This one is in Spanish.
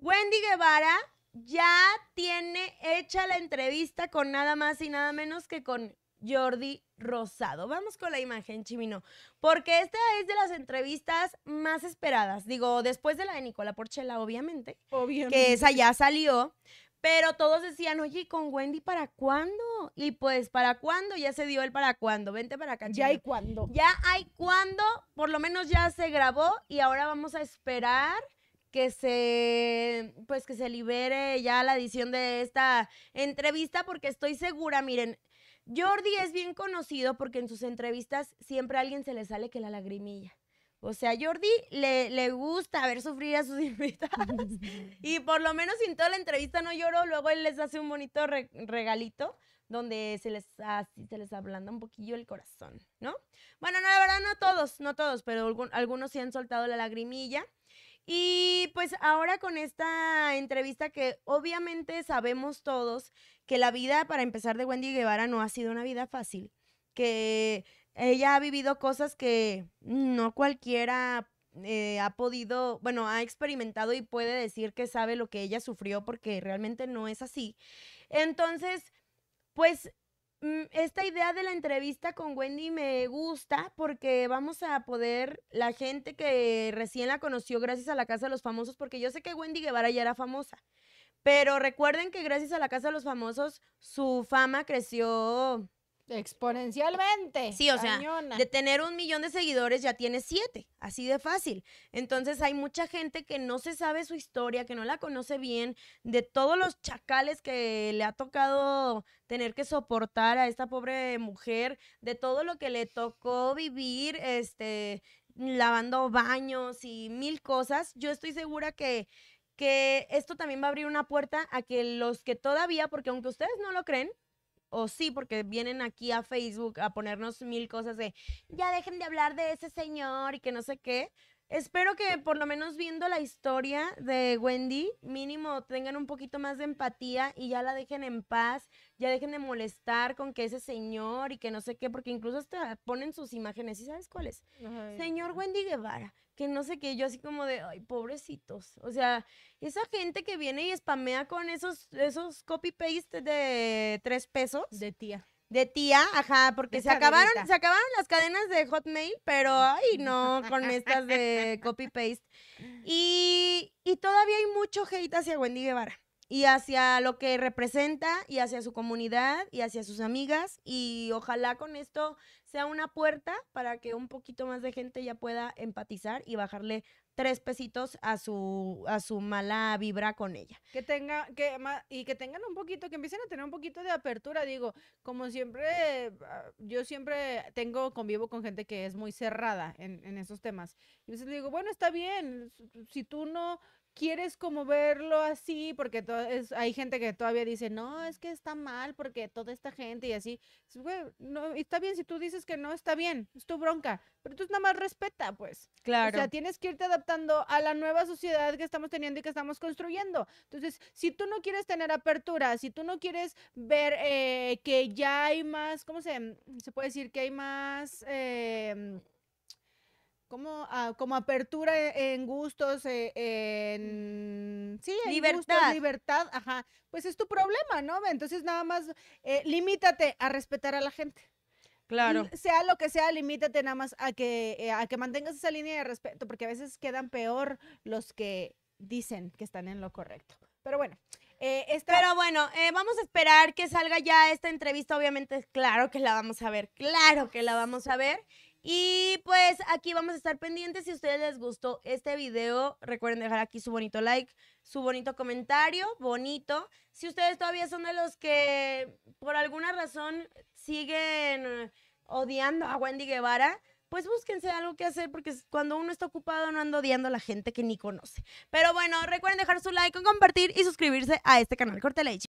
Wendy Guevara ya tiene hecha la entrevista con nada más y nada menos que con Jordi Rosado. Vamos con la imagen, Chimino, porque esta es de las entrevistas más esperadas. Digo, después de la de Nicola Porchela, obviamente. Obviamente. Que esa ya salió. Pero todos decían, oye, con Wendy para cuándo? Y pues, ¿para cuándo? Ya se dio el para cuándo. Vente para acá. Ya hay cuándo. Ya hay cuándo. Por lo menos ya se grabó y ahora vamos a esperar que se pues que se libere ya la edición de esta entrevista porque estoy segura, miren, Jordi es bien conocido porque en sus entrevistas siempre a alguien se le sale que la lagrimilla. O sea, Jordi le, le gusta ver sufrir a sus invitados y por lo menos en toda la entrevista no lloró, luego él les hace un bonito regalito donde se les, se les ablanda un poquillo el corazón, ¿no? Bueno, no, la verdad no todos, no todos, pero algunos sí han soltado la lagrimilla. Y pues ahora con esta entrevista que obviamente sabemos todos que la vida, para empezar, de Wendy Guevara no ha sido una vida fácil, que ella ha vivido cosas que no cualquiera eh, ha podido, bueno, ha experimentado y puede decir que sabe lo que ella sufrió porque realmente no es así. Entonces, pues Mm, esta idea de la entrevista con Wendy me gusta porque vamos a poder, la gente que recién la conoció gracias a la Casa de los Famosos, porque yo sé que Wendy Guevara ya era famosa, pero recuerden que gracias a la Casa de los Famosos su fama creció Exponencialmente. Sí, o sea, de tener un millón de seguidores ya tiene siete, así de fácil. Entonces hay mucha gente que no se sabe su historia, que no la conoce bien, de todos los chacales que le ha tocado tener que soportar a esta pobre mujer, de todo lo que le tocó vivir, este, lavando baños y mil cosas. Yo estoy segura que que esto también va a abrir una puerta a que los que todavía, porque aunque ustedes no lo creen, o sí, porque vienen aquí a Facebook a ponernos mil cosas de, ya dejen de hablar de ese señor y que no sé qué. Espero que por lo menos viendo la historia de Wendy, mínimo tengan un poquito más de empatía y ya la dejen en paz, ya dejen de molestar con que ese señor y que no sé qué, porque incluso hasta ponen sus imágenes, ¿y ¿sí sabes cuáles? Señor Wendy Guevara, que no sé qué, yo así como de, ay, pobrecitos. O sea, esa gente que viene y spamea con esos, esos copy-paste de tres pesos. De tía. De tía, ajá, porque se acabaron, se acabaron las cadenas de Hotmail, pero ay no, con estas de copy paste. Y, y todavía hay mucho hate hacia Wendy Guevara y hacia lo que representa y hacia su comunidad y hacia sus amigas y ojalá con esto sea una puerta para que un poquito más de gente ya pueda empatizar y bajarle tres pesitos a su, a su mala vibra con ella. Que tenga, que y que tengan un poquito, que empiecen a tener un poquito de apertura, digo, como siempre, ah, yo siempre tengo, convivo con gente que es muy cerrada en, en esos temas. Y les digo, bueno, está bien, si tú no, quieres como verlo así, porque hay gente que todavía dice, no, es que está mal porque toda esta gente y así, no, está bien si tú dices que no, está bien, es tu bronca, pero tú nada más respeta, pues. Claro. O sea, tienes que irte adaptando a la nueva sociedad que estamos teniendo y que estamos construyendo. Entonces, si tú no quieres tener apertura, si tú no quieres ver eh, que ya hay más, ¿cómo se, se puede decir? Que hay más... Eh, como, ah, como apertura e, en gustos, eh, en... Sí, en libertad. libertad, ajá. Pues es tu problema, ¿no? Entonces nada más eh, limítate a respetar a la gente. Claro. Sea lo que sea, limítate nada más a que, eh, a que mantengas esa línea de respeto, porque a veces quedan peor los que dicen que están en lo correcto. Pero bueno, eh, Pero bueno, eh, vamos a esperar que salga ya esta entrevista. Obviamente, claro que la vamos a ver, claro que la vamos a ver. Y pues aquí vamos a estar pendientes. Si a ustedes les gustó este video, recuerden dejar aquí su bonito like, su bonito comentario, bonito. Si ustedes todavía son de los que por alguna razón siguen odiando a Wendy Guevara, pues búsquense algo que hacer porque cuando uno está ocupado no anda odiando a la gente que ni conoce. Pero bueno, recuerden dejar su like, compartir y suscribirse a este canal. Corte leche.